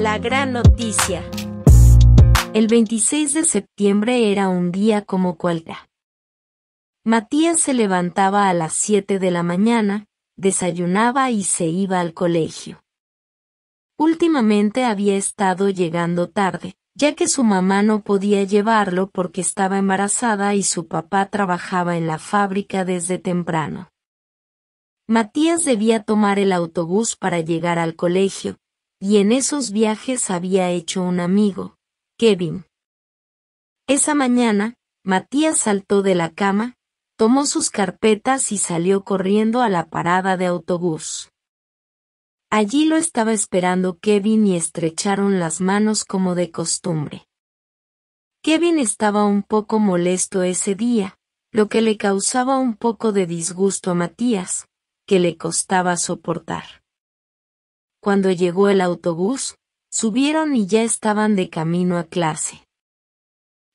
La gran noticia. El 26 de septiembre era un día como cualquiera. Matías se levantaba a las 7 de la mañana, desayunaba y se iba al colegio. Últimamente había estado llegando tarde, ya que su mamá no podía llevarlo porque estaba embarazada y su papá trabajaba en la fábrica desde temprano. Matías debía tomar el autobús para llegar al colegio, y en esos viajes había hecho un amigo, Kevin. Esa mañana, Matías saltó de la cama, tomó sus carpetas y salió corriendo a la parada de autobús. Allí lo estaba esperando Kevin y estrecharon las manos como de costumbre. Kevin estaba un poco molesto ese día, lo que le causaba un poco de disgusto a Matías, que le costaba soportar. Cuando llegó el autobús, subieron y ya estaban de camino a clase.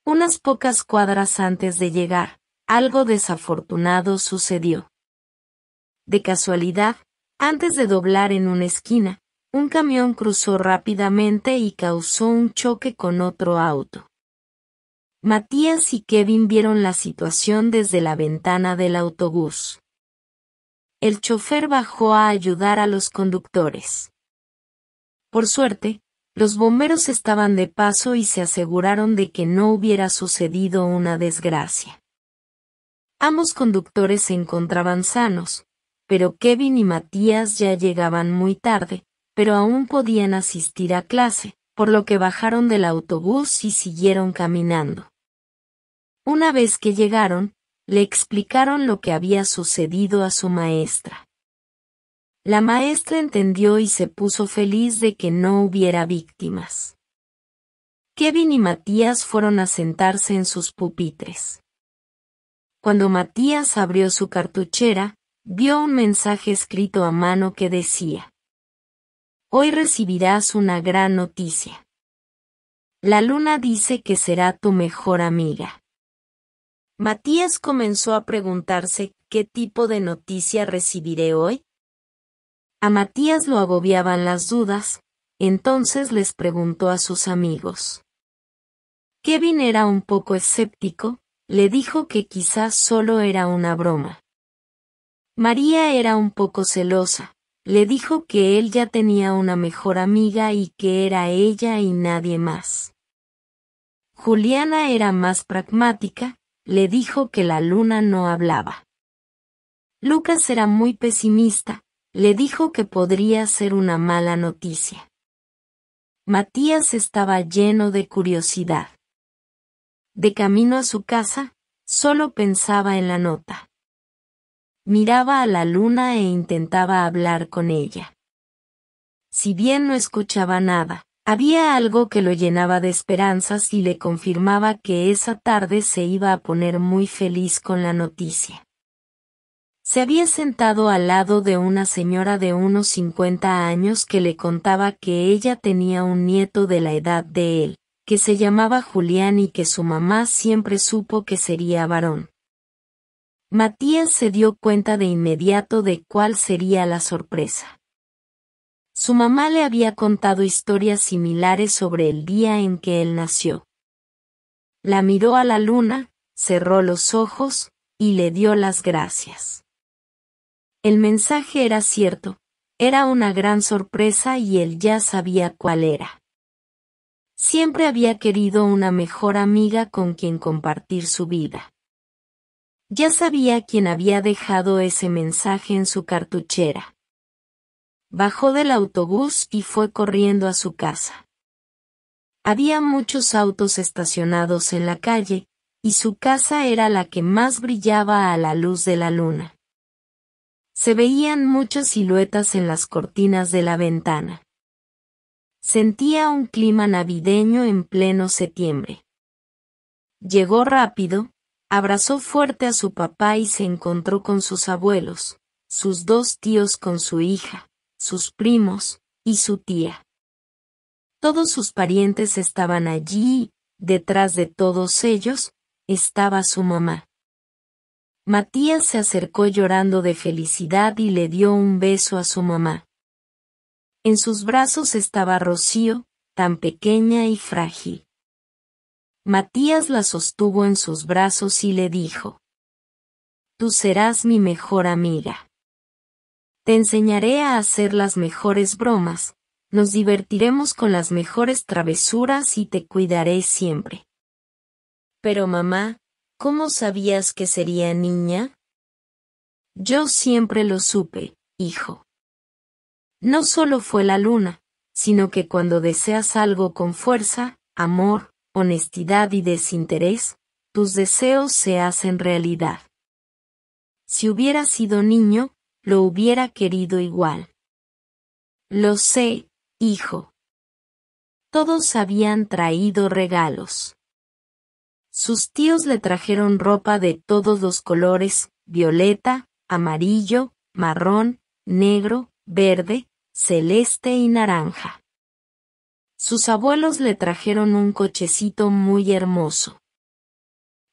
Unas pocas cuadras antes de llegar, algo desafortunado sucedió. De casualidad, antes de doblar en una esquina, un camión cruzó rápidamente y causó un choque con otro auto. Matías y Kevin vieron la situación desde la ventana del autobús. El chofer bajó a ayudar a los conductores. Por suerte, los bomberos estaban de paso y se aseguraron de que no hubiera sucedido una desgracia. Ambos conductores se encontraban sanos, pero Kevin y Matías ya llegaban muy tarde, pero aún podían asistir a clase, por lo que bajaron del autobús y siguieron caminando. Una vez que llegaron, le explicaron lo que había sucedido a su maestra. La maestra entendió y se puso feliz de que no hubiera víctimas. Kevin y Matías fueron a sentarse en sus pupitres. Cuando Matías abrió su cartuchera, vio un mensaje escrito a mano que decía, Hoy recibirás una gran noticia. La luna dice que será tu mejor amiga. Matías comenzó a preguntarse qué tipo de noticia recibiré hoy. A Matías lo agobiaban las dudas, entonces les preguntó a sus amigos. Kevin era un poco escéptico, le dijo que quizás solo era una broma. María era un poco celosa, le dijo que él ya tenía una mejor amiga y que era ella y nadie más. Juliana era más pragmática, le dijo que la luna no hablaba. Lucas era muy pesimista, le dijo que podría ser una mala noticia. Matías estaba lleno de curiosidad. De camino a su casa, solo pensaba en la nota. Miraba a la luna e intentaba hablar con ella. Si bien no escuchaba nada, había algo que lo llenaba de esperanzas y le confirmaba que esa tarde se iba a poner muy feliz con la noticia. Se había sentado al lado de una señora de unos 50 años que le contaba que ella tenía un nieto de la edad de él, que se llamaba Julián y que su mamá siempre supo que sería varón. Matías se dio cuenta de inmediato de cuál sería la sorpresa. Su mamá le había contado historias similares sobre el día en que él nació. La miró a la luna, cerró los ojos, y le dio las gracias. El mensaje era cierto, era una gran sorpresa y él ya sabía cuál era. Siempre había querido una mejor amiga con quien compartir su vida. Ya sabía quién había dejado ese mensaje en su cartuchera. Bajó del autobús y fue corriendo a su casa. Había muchos autos estacionados en la calle, y su casa era la que más brillaba a la luz de la luna. Se veían muchas siluetas en las cortinas de la ventana. Sentía un clima navideño en pleno septiembre. Llegó rápido, abrazó fuerte a su papá y se encontró con sus abuelos, sus dos tíos con su hija, sus primos, y su tía. Todos sus parientes estaban allí, y, detrás de todos ellos, estaba su mamá. Matías se acercó llorando de felicidad y le dio un beso a su mamá. En sus brazos estaba Rocío, tan pequeña y frágil. Matías la sostuvo en sus brazos y le dijo, Tú serás mi mejor amiga. Te enseñaré a hacer las mejores bromas, nos divertiremos con las mejores travesuras y te cuidaré siempre. Pero mamá, ¿Cómo sabías que sería niña? Yo siempre lo supe, hijo. No solo fue la luna, sino que cuando deseas algo con fuerza, amor, honestidad y desinterés, tus deseos se hacen realidad. Si hubiera sido niño, lo hubiera querido igual. Lo sé, hijo. Todos habían traído regalos. Sus tíos le trajeron ropa de todos los colores, violeta, amarillo, marrón, negro, verde, celeste y naranja. Sus abuelos le trajeron un cochecito muy hermoso.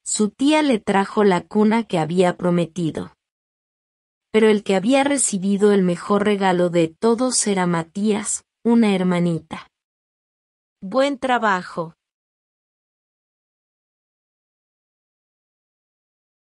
Su tía le trajo la cuna que había prometido. Pero el que había recibido el mejor regalo de todos era Matías, una hermanita. Buen trabajo,